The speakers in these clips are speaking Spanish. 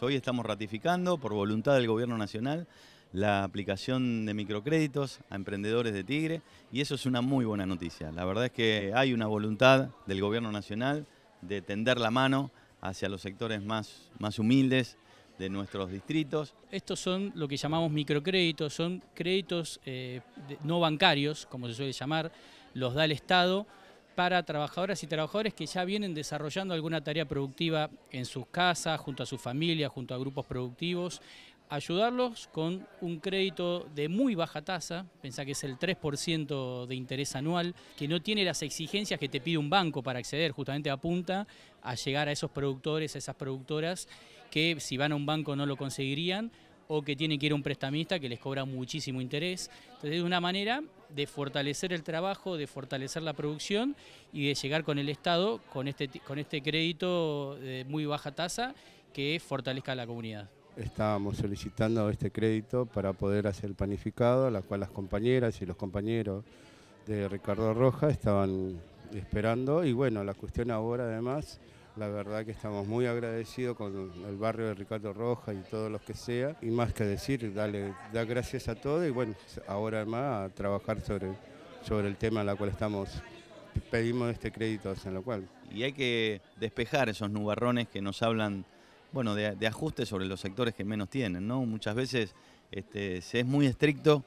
Hoy estamos ratificando por voluntad del Gobierno Nacional la aplicación de microcréditos a emprendedores de Tigre y eso es una muy buena noticia. La verdad es que hay una voluntad del Gobierno Nacional de tender la mano hacia los sectores más, más humildes de nuestros distritos. Estos son lo que llamamos microcréditos, son créditos eh, no bancarios, como se suele llamar, los da el Estado para trabajadoras y trabajadores que ya vienen desarrollando alguna tarea productiva en sus casas, junto a sus familias, junto a grupos productivos, ayudarlos con un crédito de muy baja tasa, pensá que es el 3% de interés anual, que no tiene las exigencias que te pide un banco para acceder, justamente apunta a llegar a esos productores, a esas productoras, que si van a un banco no lo conseguirían, o que tienen que ir un prestamista que les cobra muchísimo interés. Entonces es una manera de fortalecer el trabajo, de fortalecer la producción y de llegar con el Estado con este, con este crédito de muy baja tasa que fortalezca a la comunidad. Estábamos solicitando este crédito para poder hacer el panificado, a la cual las compañeras y los compañeros de Ricardo Rojas estaban esperando y bueno, la cuestión ahora además la verdad que estamos muy agradecidos con el barrio de Ricardo Rojas y todos los que sea. Y más que decir, dale, da gracias a todos y bueno, ahora más a trabajar sobre, sobre el tema en la cual estamos pedimos este crédito, en lo cual. Y hay que despejar esos nubarrones que nos hablan, bueno, de, ajustes sobre los sectores que menos tienen, ¿no? Muchas veces este, se es muy estricto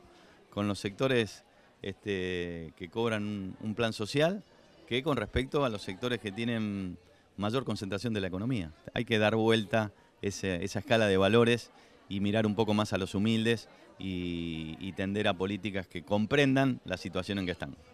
con los sectores este, que cobran un plan social que con respecto a los sectores que tienen mayor concentración de la economía. Hay que dar vuelta esa escala de valores y mirar un poco más a los humildes y, y tender a políticas que comprendan la situación en que están.